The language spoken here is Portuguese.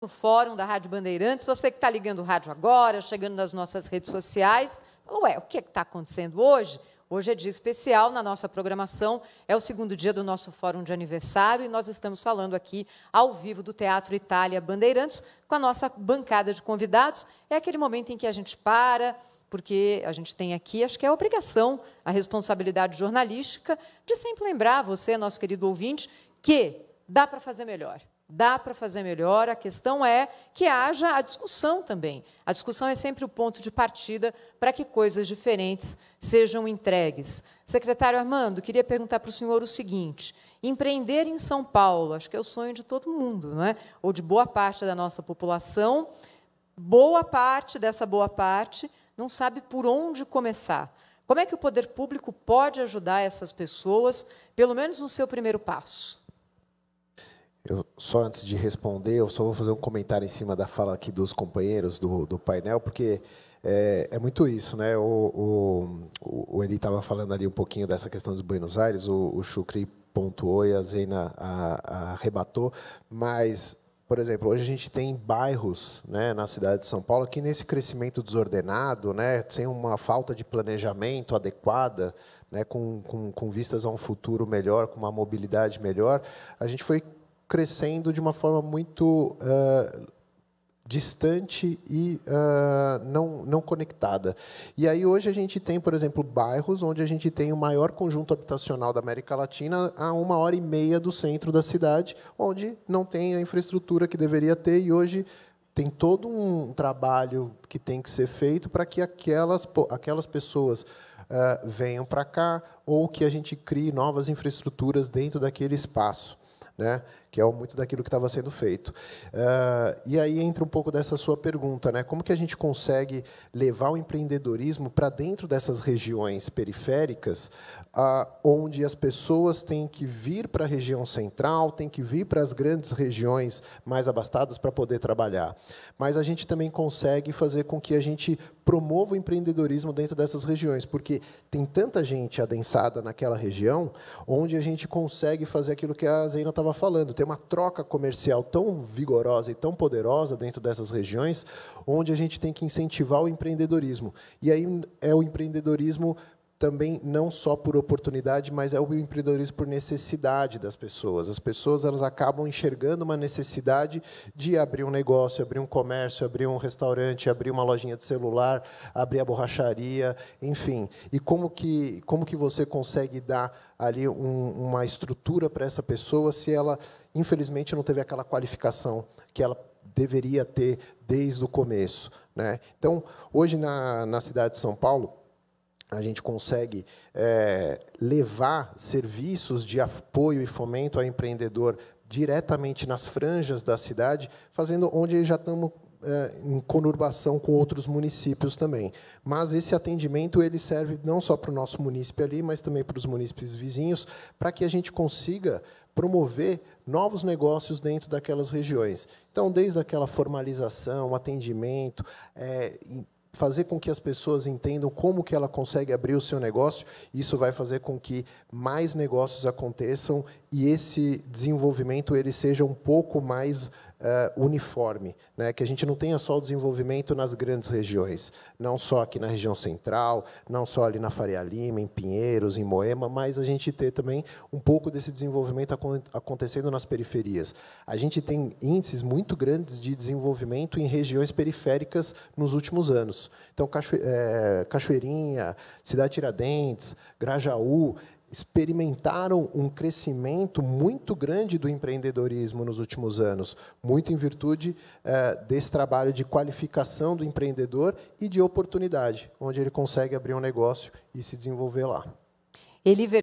no fórum da Rádio Bandeirantes. Você que está ligando o rádio agora, chegando nas nossas redes sociais, falou, ué, o que é está acontecendo hoje? Hoje é dia especial na nossa programação, é o segundo dia do nosso fórum de aniversário e nós estamos falando aqui ao vivo do Teatro Itália Bandeirantes com a nossa bancada de convidados. É aquele momento em que a gente para, porque a gente tem aqui, acho que é a obrigação, a responsabilidade jornalística de sempre lembrar você, nosso querido ouvinte, que dá para fazer melhor dá para fazer melhor, a questão é que haja a discussão também. A discussão é sempre o ponto de partida para que coisas diferentes sejam entregues. Secretário Armando, queria perguntar para o senhor o seguinte: empreender em São Paulo, acho que é o sonho de todo mundo, não é? Ou de boa parte da nossa população. Boa parte dessa boa parte não sabe por onde começar. Como é que o poder público pode ajudar essas pessoas, pelo menos no seu primeiro passo? Eu, só antes de responder, eu só vou fazer um comentário em cima da fala aqui dos companheiros do, do painel, porque é, é, muito isso, né? O, o, o Eli estava falando ali um pouquinho dessa questão de Buenos Aires, o, o Chucri pontuou e a Zena arrebatou, mas por exemplo, hoje a gente tem bairros né, na cidade de São Paulo que, nesse crescimento desordenado, né, sem uma falta de planejamento adequada, né, com, com, com vistas a um futuro melhor, com uma mobilidade melhor, a gente foi crescendo de uma forma muito uh, distante e uh, não, não conectada. E aí hoje a gente tem, por exemplo, bairros onde a gente tem o maior conjunto habitacional da América Latina a uma hora e meia do centro da cidade, onde não tem a infraestrutura que deveria ter e hoje tem todo um trabalho que tem que ser feito para que aquelas, aquelas pessoas uh, venham para cá ou que a gente crie novas infraestruturas dentro daquele espaço. Né? que é muito daquilo que estava sendo feito. Uh, e aí entra um pouco dessa sua pergunta, né? Como que a gente consegue levar o empreendedorismo para dentro dessas regiões periféricas, uh, onde as pessoas têm que vir para a região central, têm que vir para as grandes regiões mais abastadas para poder trabalhar. Mas a gente também consegue fazer com que a gente promova o empreendedorismo dentro dessas regiões, porque tem tanta gente adensada naquela região, onde a gente consegue fazer aquilo que a Zeina estava falando ter uma troca comercial tão vigorosa e tão poderosa dentro dessas regiões, onde a gente tem que incentivar o empreendedorismo. E aí é o empreendedorismo também não só por oportunidade, mas é o empreendedorismo por necessidade das pessoas. As pessoas elas acabam enxergando uma necessidade de abrir um negócio, abrir um comércio, abrir um restaurante, abrir uma lojinha de celular, abrir a borracharia, enfim. E como que como que você consegue dar ali um, uma estrutura para essa pessoa se ela infelizmente não teve aquela qualificação que ela deveria ter desde o começo, né? Então hoje na, na cidade de São Paulo a gente consegue é, levar serviços de apoio e fomento ao empreendedor diretamente nas franjas da cidade, fazendo onde já estamos é, em conurbação com outros municípios também. Mas esse atendimento ele serve não só para o nosso município ali, mas também para os municípios vizinhos, para que a gente consiga promover novos negócios dentro daquelas regiões. Então, desde aquela formalização, atendimento, é, fazer com que as pessoas entendam como que ela consegue abrir o seu negócio. Isso vai fazer com que mais negócios aconteçam e esse desenvolvimento ele seja um pouco mais uh, uniforme, né? que a gente não tenha só o desenvolvimento nas grandes regiões, não só aqui na região central, não só ali na Faria Lima, em Pinheiros, em Moema, mas a gente ter também um pouco desse desenvolvimento acontecendo nas periferias. A gente tem índices muito grandes de desenvolvimento em regiões periféricas nos últimos anos. Então, Cacho é, Cachoeirinha, Cidade Tiradentes, Grajaú, experimentaram um crescimento muito grande do empreendedorismo nos últimos anos, muito em virtude é, desse trabalho de qualificação do empreendedor e de oportunidade, onde ele consegue abrir um negócio e se desenvolver lá. Ele